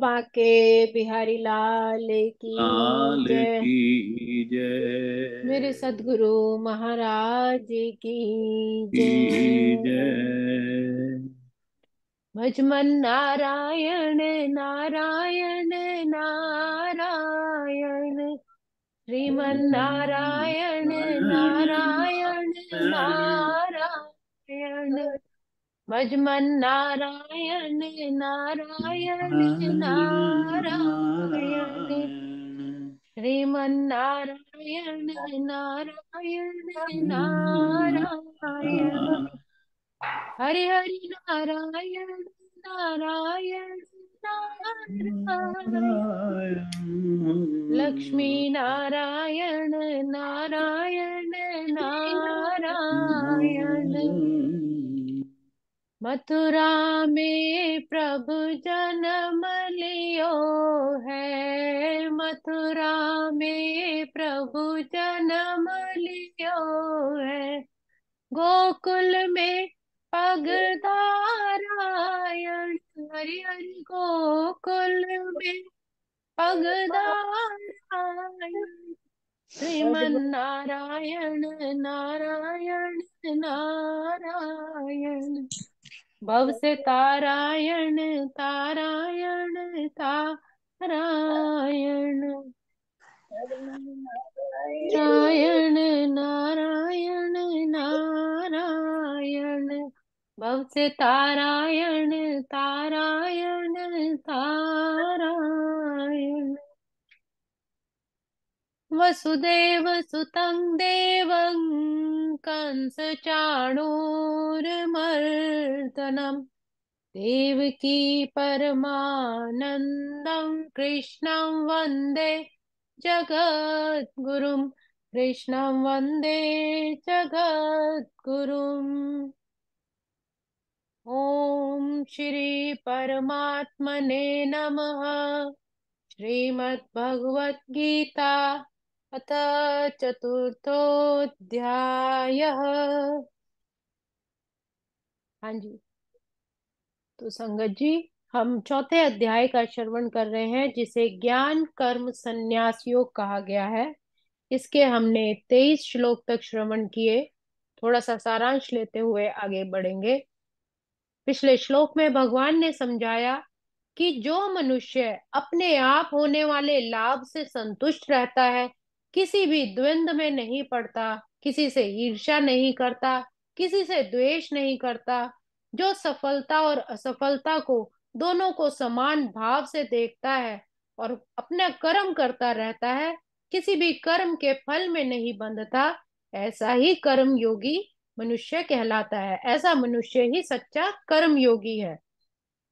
बाके बिहारी लाल की लाल जय की जय मेरे सदगुरु महाराज की जय भजमन नारायण नारायण नारायण श्रीमन नारायण नारायण नारायण मजमन नारायण नारायण नारायण श्रीमन नारायण नारायण नारायण हरि हरि नारायण नारायण नारायण लक्ष्मी नारायण नारायण नारायण मथुरा में प्रभु जन्म लियो है मथुरा में प्रभु जन्म लियो है गोकुल में पग धारायण हरि हरि गोकुल में पग धारायण श्रीमन नारायण नारायण नारायण भव से तारायण तारायण तारायण नारायण नारायण नारायण भव से तारायण तारायण तारायण वसुदेव सुतं देवं कंसचाणूरमर्दनम् देवकी परमानंदम कृष्णं वंदे जगद्गुरुं कृष्णं वंदे जगद्गुरुम् ॐ श्री परमात्मने नमः श्रीमद्भगवद्गीता अथ चतुर्थोध्याय हाँ जी तो संगत जी हम चौथे अध्याय का श्रवण कर रहे हैं जिसे ज्ञान कर्म संन्यास योग कहा गया है इसके हमने तेईस श्लोक तक श्रवण किए थोड़ा सा सारांश लेते हुए आगे बढ़ेंगे पिछले श्लोक में भगवान ने समझाया कि जो मनुष्य अपने आप होने वाले लाभ से संतुष्ट रहता है किसी भी द्वंद में नहीं पड़ता किसी से ईर्ष्या नहीं करता किसी से द्वेष नहीं करता जो सफलता और असफलता को दोनों को समान भाव से देखता है और अपना कर्म करता रहता है किसी भी कर्म के फल में नहीं बंधता ऐसा ही कर्म योगी मनुष्य कहलाता है ऐसा मनुष्य ही सच्चा कर्म योगी है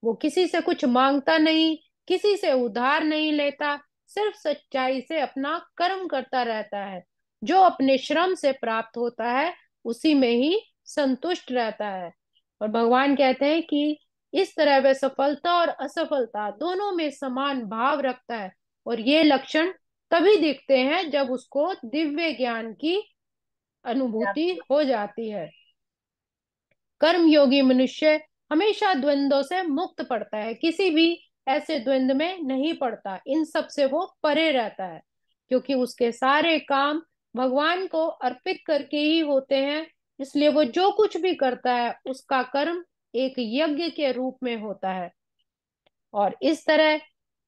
वो किसी से कुछ मांगता नहीं किसी से उधार नहीं लेता सिर्फ सच्चाई से अपना कर्म करता रहता है जो अपने श्रम से प्राप्त होता है उसी में ही संतुष्ट रहता है और भगवान कहते हैं कि इस तरह वह सफलता और असफलता दोनों में समान भाव रखता है और ये लक्षण तभी दिखते हैं जब उसको दिव्य ज्ञान की अनुभूति हो जाती है कर्मयोगी मनुष्य हमेशा द्वंद्व से मुक्त पड़ता है किसी भी ऐसे द्वंद में नहीं पड़ता इन सब से वो परे रहता है क्योंकि उसके सारे काम भगवान को अर्पित करके ही होते हैं इसलिए वो जो कुछ भी करता है उसका कर्म एक यज्ञ के रूप में होता है और इस तरह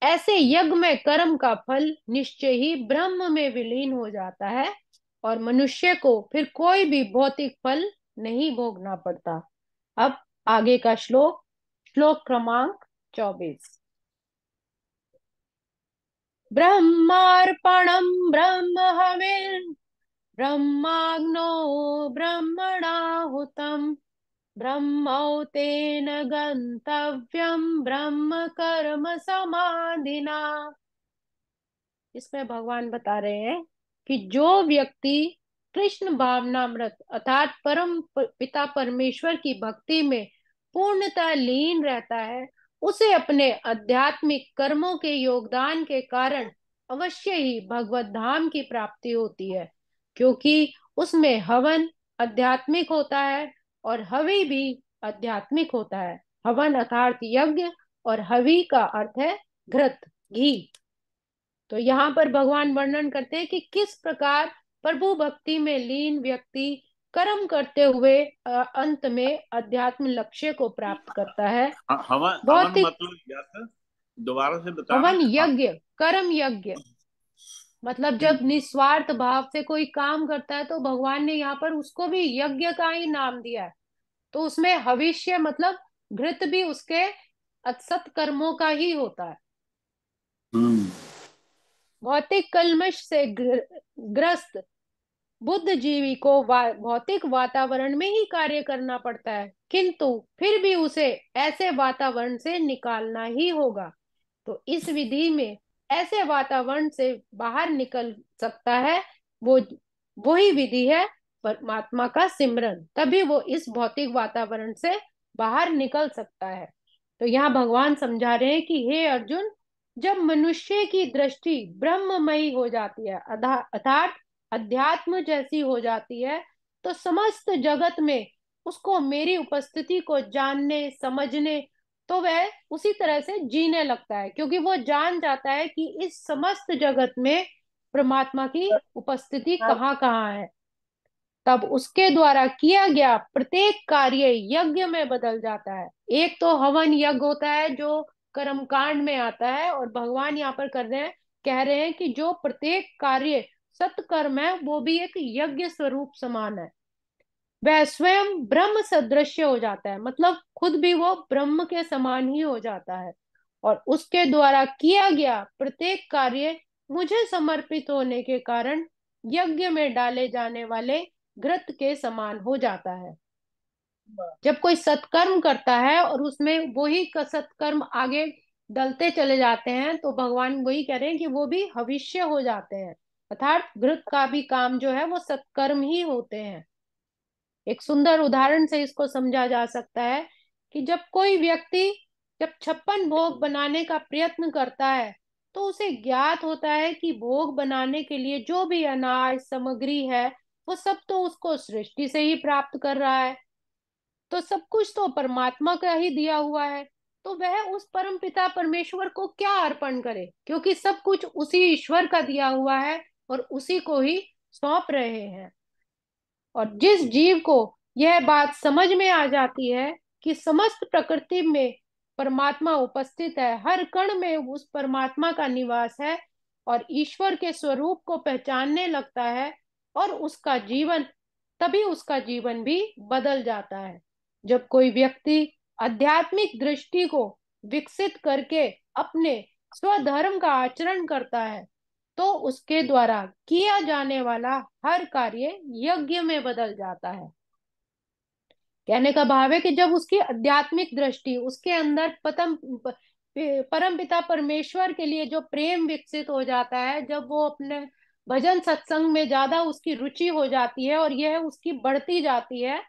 ऐसे यज्ञ में कर्म का फल निश्चय ही ब्रह्म में विलीन हो जाता है और मनुष्य को फिर कोई भी भौतिक फल नहीं भोगना पड़ता अब आगे का श्लोक श्लोक क्रमांक चौबीस ब्रह्मार्पणं ब्रह्महविर् ब्रह्माग्नो ब्रह्मणाहुतम् तेन गन्तव्यं ब्रह्म कर्म समाधिना इसमें भगवान बता रहे हैं कि जो व्यक्ति कृष्ण भावनामृत अर्थात परम पिता परमेश्वर की भक्ति में पूर्णता लीन रहता है उसे अपने आध्यात्मिक कर्मों के योगदान के कारण अवश्य ही भगवत धाम की प्राप्ति होती है क्योंकि उसमें हवन आध्यात्मिक होता है और हवि भी आध्यात्मिक होता है हवन अर्थात यज्ञ और हवि का अर्थ है घृत घी तो यहाँ पर भगवान वर्णन करते हैं कि किस प्रकार प्रभु भक्ति में लीन व्यक्ति कर्म करते हुए अंत में अध्यात्म लक्ष्य को प्राप्त करता है हवन बहुत मतलब ही दोबारा से बता हवन यज्ञ कर्म यज्ञ मतलब जब हम्म। निस्वार्थ भाव से कोई काम करता है तो भगवान ने यहाँ पर उसको भी यज्ञ का ही नाम दिया है तो उसमें हविष्य मतलब घृत भी उसके असत कर्मों का ही होता है हम्म। भौतिक कलमश से ग्र, ग्रस्त बुद्ध जीवी को वा, भौतिक वातावरण में ही कार्य करना पड़ता है किंतु फिर भी उसे ऐसे वातावरण से निकालना ही होगा तो इस विधि में ऐसे वातावरण से बाहर निकल सकता है वो वही विधि है परमात्मा का सिमरन तभी वो इस भौतिक वातावरण से बाहर निकल सकता है तो यहाँ भगवान समझा रहे हैं कि हे अर्जुन जब मनुष्य की दृष्टि ब्रह्ममयी हो जाती है अर्थात अध्यात्म जैसी हो जाती है तो समस्त जगत में उसको मेरी उपस्थिति को जानने समझने तो वह उसी तरह से जीने लगता है क्योंकि वो जान जाता है कि इस समस्त जगत में परमात्मा की उपस्थिति हाँ। कहाँ कहाँ है तब उसके द्वारा किया गया प्रत्येक कार्य यज्ञ में बदल जाता है एक तो हवन यज्ञ होता है जो कर्म कांड में आता है और भगवान यहाँ पर कर रहे हैं कह रहे हैं कि जो प्रत्येक कार्य सत्कर्म है वो भी एक यज्ञ स्वरूप समान है वह स्वयं ब्रह्म सदृश हो जाता है मतलब खुद भी वो ब्रह्म के समान ही हो जाता है और उसके द्वारा किया गया प्रत्येक कार्य मुझे समर्पित होने के कारण यज्ञ में डाले जाने वाले ग्रत के समान हो जाता है जब कोई सत्कर्म करता है और उसमें वही सत्कर्म आगे डलते चले जाते हैं तो भगवान वही कह रहे हैं कि वो भी भविष्य हो जाते हैं अर्थात घृत का भी काम जो है वो सत्कर्म ही होते हैं एक सुंदर उदाहरण से इसको समझा जा सकता है कि जब कोई व्यक्ति जब छप्पन भोग बनाने का प्रयत्न करता है तो उसे ज्ञात होता है कि भोग बनाने के लिए जो भी अनाज सामग्री है वो सब तो उसको सृष्टि से ही प्राप्त कर रहा है तो सब कुछ तो परमात्मा का ही दिया हुआ है तो वह उस परम पिता परमेश्वर को क्या अर्पण करे क्योंकि सब कुछ उसी ईश्वर का दिया हुआ है और उसी को ही सौंप रहे हैं और जिस जीव को यह बात समझ में आ जाती है कि समस्त प्रकृति में परमात्मा उपस्थित है हर कण में उस परमात्मा का निवास है और ईश्वर के स्वरूप को पहचानने लगता है और उसका जीवन तभी उसका जीवन भी बदल जाता है जब कोई व्यक्ति आध्यात्मिक दृष्टि को विकसित करके अपने स्वधर्म का आचरण करता है तो उसके द्वारा किया जाने वाला हर कार्य यज्ञ में बदल जाता है कहने का भाव है कि जब उसकी आध्यात्मिक दृष्टि उसके अंदर पतम परम पिता परमेश्वर के लिए जो प्रेम विकसित हो जाता है जब वो अपने भजन सत्संग में ज्यादा उसकी रुचि हो जाती है और यह उसकी बढ़ती जाती है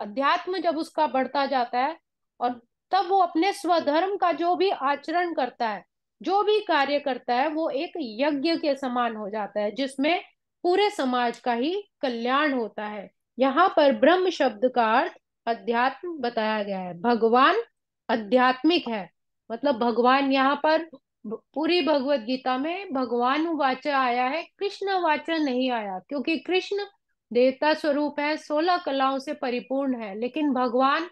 अध्यात्म जब उसका बढ़ता जाता है और तब वो अपने स्वधर्म का जो भी आचरण करता है जो भी कार्य करता है वो एक यज्ञ के समान हो जाता है जिसमें पूरे समाज का ही कल्याण होता है यहाँ पर ब्रह्म शब्द का अर्थ अध्यात्म बताया गया है भगवान अध्यात्मिक है मतलब भगवान यहाँ पर पूरी भगवत गीता में भगवान वाचा आया है कृष्ण वाचा नहीं आया क्योंकि कृष्ण देवता स्वरूप है सोलह कलाओं से परिपूर्ण है लेकिन भगवान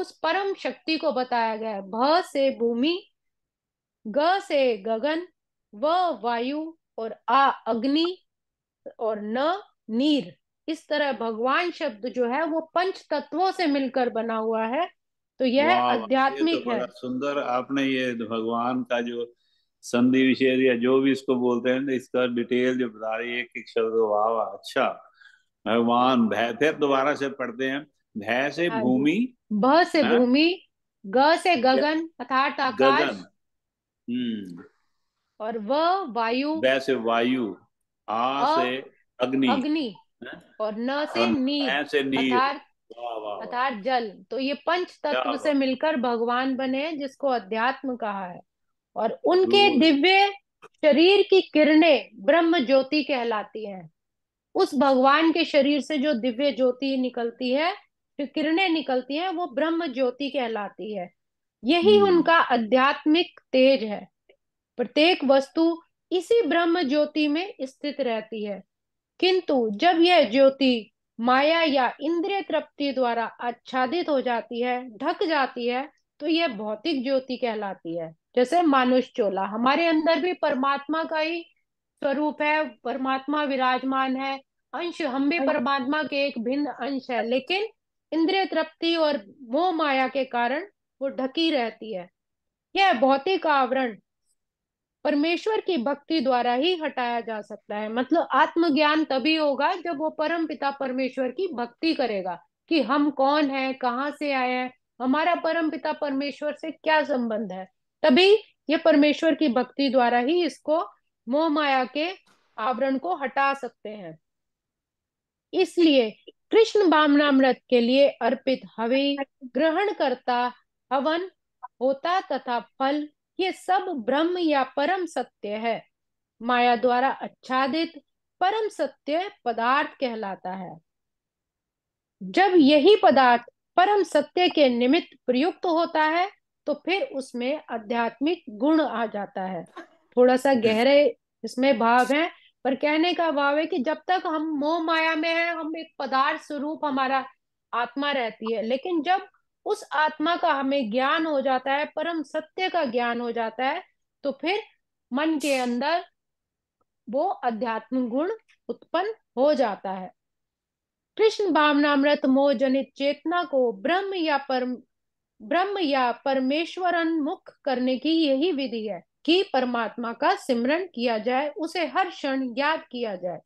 उस परम शक्ति को बताया गया है भ से भूमि ग से गगन व वायु और आ अग्नि और न नीर इस तरह भगवान शब्द जो है वो पंच तत्वों से मिलकर बना हुआ है तो यह आध्यात्मिक तो है सुंदर आपने ये भगवान का जो संधि विशेष या जो भी इसको बोलते हैं इसका डिटेल जो बता रही है एक शब्द वाह अच्छा भगवान भय फिर दोबारा से पढ़ते हैं भय से हाँ भूमि भ से हाँ? भूमि ग से गगन अर्थात आकाश हम्म। और व वायु वैसे से वायु आ से अग्नि अग्नि और न से हाँ, नी से नी अर्थात जल तो ये पंच तत्व से मिलकर भगवान बने जिसको अध्यात्म कहा है और उनके दिव्य शरीर की किरणें ब्रह्म ज्योति कहलाती हैं उस भगवान के शरीर से जो दिव्य ज्योति निकलती है जो किरणें निकलती हैं वो ब्रह्म ज्योति कहलाती है यही हम्म। उनका आध्यात्मिक तेज है प्रत्येक वस्तु इसी ब्रह्म ज्योति में स्थित रहती है किंतु जब यह ज्योति माया या इंद्रिय तृप्ति द्वारा आच्छादित हो जाती है ढक जाती है तो यह भौतिक ज्योति कहलाती है जैसे मानुष चोला हमारे अंदर भी परमात्मा का ही स्वरूप है परमात्मा विराजमान है अंश हम भी परमात्मा के एक भिन्न अंश है लेकिन इंद्रिय तृप्ति और मोह माया के कारण वो ढकी रहती है यह भौतिक आवरण परमेश्वर की भक्ति द्वारा ही हटाया जा सकता है मतलब आत्मज्ञान तभी होगा जब वो परम पिता परमेश्वर की भक्ति करेगा कि हम कौन है कहाँ से आए हैं हमारा परम पिता परमेश्वर से क्या संबंध है तभी ये परमेश्वर की भक्ति द्वारा ही इसको मोह माया के आवरण को हटा सकते हैं इसलिए कृष्ण बामनामृत के लिए अर्पित हवि ग्रहण करता हवन होता तथा फल ये सब ब्रह्म या परम सत्य है माया द्वारा आच्छादित परम सत्य पदार्थ कहलाता है जब यही पदार्थ परम सत्य के निमित्त प्रयुक्त होता है तो फिर उसमें आध्यात्मिक गुण आ जाता है थोड़ा सा गहरे इसमें भाव है पर कहने का भाव है कि जब तक हम मोह माया में है हम एक पदार्थ स्वरूप हमारा आत्मा रहती है लेकिन जब उस आत्मा का हमें ज्ञान हो जाता है परम सत्य का ज्ञान हो जाता है तो फिर मन के अंदर वो अध्यात्म गुण उत्पन्न हो जाता है कृष्ण भावनामृत मोह जनित चेतना को ब्रह्म या परम ब्रह्म या परमेश्वरन मुख करने की यही विधि है कि परमात्मा का सिमरण किया जाए उसे हर क्षण याद किया जाए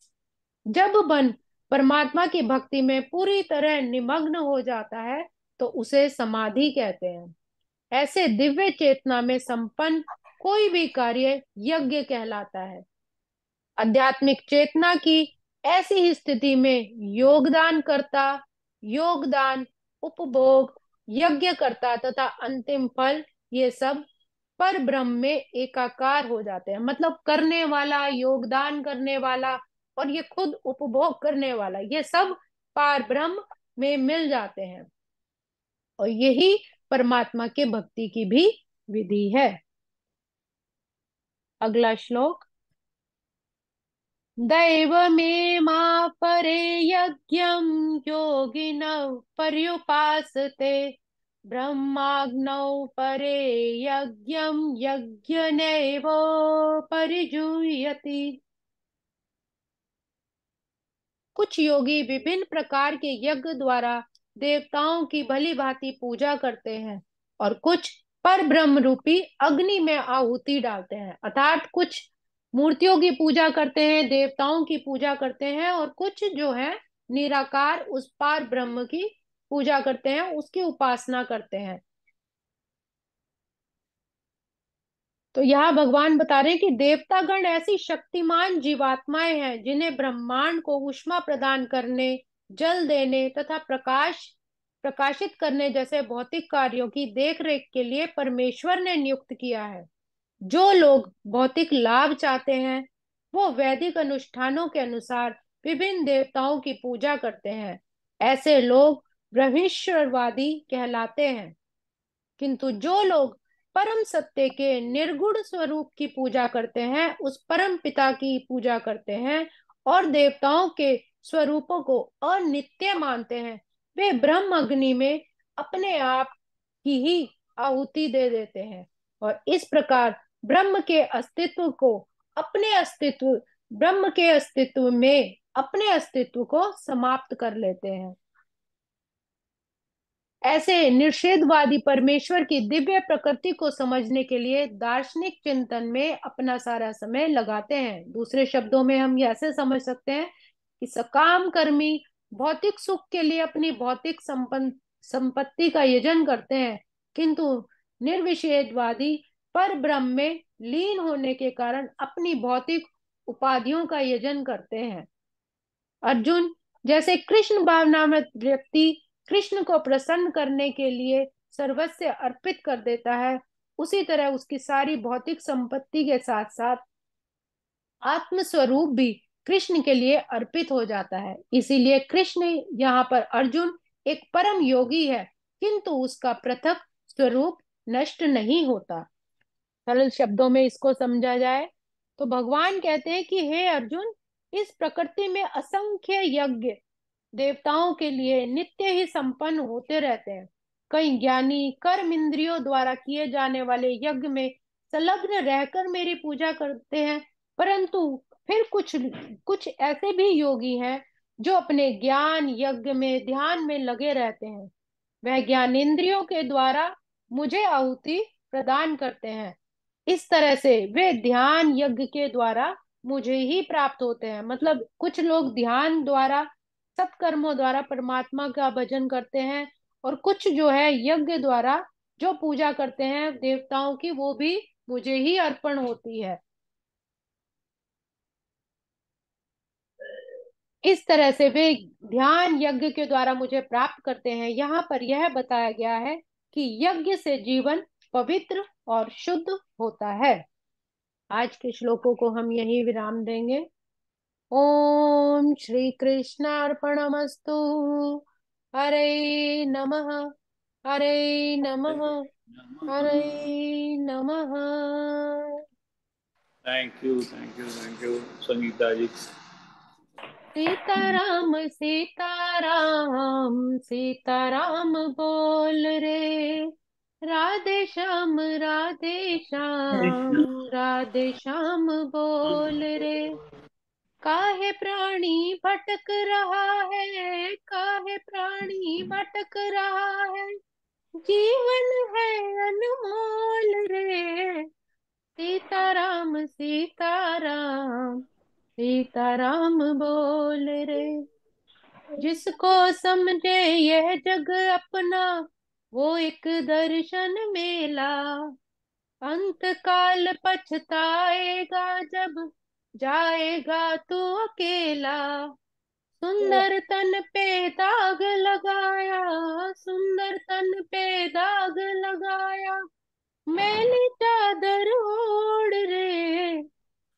जब मन परमात्मा की भक्ति में पूरी तरह निमग्न हो जाता है तो उसे समाधि कहते हैं ऐसे दिव्य चेतना में संपन्न कोई भी कार्य यज्ञ कहलाता है आध्यात्मिक चेतना की ऐसी ही स्थिति में योगदान करता योगदान उपभोग यज्ञ करता तथा अंतिम फल ये सब पर ब्रह्म में एकाकार हो जाते हैं मतलब करने वाला योगदान करने वाला और ये खुद उपभोग करने वाला ये सब पार ब्रह्म में मिल जाते हैं और यही परमात्मा के भक्ति की भी विधि है अगला श्लोक दैव मे मा परे यज्ञ योगिन पर्युपासते ब्रह्माग्नौ परे यज्ञ यज्ञनैव परिजूयति कुछ योगी विभिन्न प्रकार के यज्ञ द्वारा देवताओं की भली भांति पूजा करते हैं और कुछ पर ब्रह्म रूपी अग्नि में आहुति डालते हैं अर्थात कुछ मूर्तियों की पूजा करते हैं देवताओं की पूजा करते हैं और कुछ जो है निराकार उस पार ब्रह्म की पूजा करते हैं उसकी उपासना करते हैं तो यहाँ भगवान बता रहे हैं कि देवतागण ऐसी शक्तिमान जीवात्माएं हैं जिन्हें ब्रह्मांड को उष्मा प्रदान करने जल देने तथा प्रकाश प्रकाशित करने जैसे भौतिक कार्यों की देखरेख के लिए परमेश्वर ने नियुक्त किया है जो लोग भौतिक लाभ चाहते हैं वो वैदिक अनुष्ठानों के अनुसार विभिन्न देवताओं की पूजा करते हैं ऐसे लोग ब्रह्मेश्वरवादी कहलाते हैं किंतु जो लोग परम सत्य के निर्गुण स्वरूप की पूजा करते हैं उस परम पिता की पूजा करते हैं और देवताओं के स्वरूपों को अनित्य मानते हैं वे ब्रह्म अग्नि में अपने आप की ही आहुति दे देते हैं और इस प्रकार ब्रह्म के अस्तित्व को अपने अस्तित्व ब्रह्म के अस्तित्व में अपने अस्तित्व को समाप्त कर लेते हैं ऐसे निषेधवादी परमेश्वर की दिव्य प्रकृति को समझने के लिए दार्शनिक चिंतन में अपना सारा समय लगाते हैं दूसरे शब्दों में हम ऐसे समझ सकते हैं कि सकाम कर्मी भौतिक सुख के लिए अपनी भौतिक संपत्ति का यजन करते हैं किंतु निर्विषेदवादी पर ब्रह्म में लीन होने के कारण अपनी भौतिक उपाधियों का यजन करते हैं अर्जुन जैसे कृष्ण भावना में व्यक्ति कृष्ण को प्रसन्न करने के लिए सर्वस्व अर्पित कर देता है उसी तरह उसकी सारी भौतिक संपत्ति के साथ साथ आत्मस्वरूप भी कृष्ण के लिए अर्पित हो जाता है इसीलिए कृष्ण यहाँ पर अर्जुन एक परम योगी है किंतु उसका पृथक स्वरूप नष्ट नहीं होता सरल शब्दों में इसको समझा जाए तो भगवान कहते हैं कि हे अर्जुन इस प्रकृति में असंख्य यज्ञ देवताओं के लिए नित्य ही संपन्न होते रहते हैं कई ज्ञानी कर्म इंद्रियों द्वारा किए जाने वाले यज्ञ में संलग्न रहकर मेरी पूजा करते हैं परंतु फिर कुछ कुछ ऐसे भी योगी हैं जो अपने ज्ञान यज्ञ में ध्यान में लगे रहते हैं वह ज्ञान इंद्रियों के द्वारा मुझे आहुति प्रदान करते हैं इस तरह से वे ध्यान यज्ञ के द्वारा मुझे ही प्राप्त होते हैं मतलब कुछ लोग ध्यान द्वारा सत्कर्मों द्वारा परमात्मा का भजन करते हैं और कुछ जो है यज्ञ द्वारा जो पूजा करते हैं देवताओं की वो भी मुझे ही अर्पण होती है इस तरह से वे ध्यान यज्ञ के द्वारा मुझे प्राप्त करते हैं यहाँ पर यह बताया गया है कि यज्ञ से जीवन पवित्र और शुद्ध होता है आज के श्लोकों को हम यही विराम देंगे ओम श्री कृष्णार्पणमस्तु हरे नमः हरे नमः हरे नमः thank you thank you thank you Sangeeta ji Sita Sita Ram Ram Sita Ram बोल रे राधे श्याम राधे श्याम राधे श्याम बोल रे काहे प्राणी भटक रहा है काहे प्राणी भटक रहा है जीवन है अनमोल रे सीता राम सीता राम सीताराम बोल रे जिसको समझे यह जग अपना वो एक दर्शन मेला अंत काल पछताएगा जब जाएगा तू अकेला सुंदर तन पे दाग लगाया सुंदर तन पे दाग लगाया मैली चादर ओढ़ रे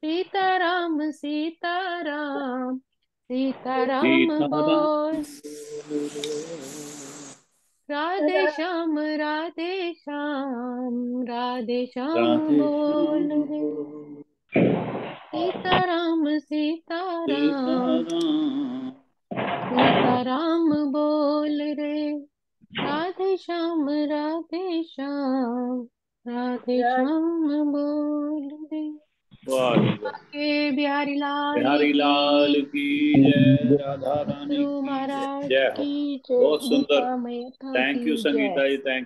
सीता राम सीताराम सीताराम बोल राधे श्याम राधे श्याम राधे श्याम बोल सीताराम सीताराम राम बोल रे राधे श्याम राधे श्याम राधे श्याम बोल रे बिहारी लाल बिहारी लाल की जय राधा रानी की जय बहुत सुंदर thank you Sangeeta ji thank you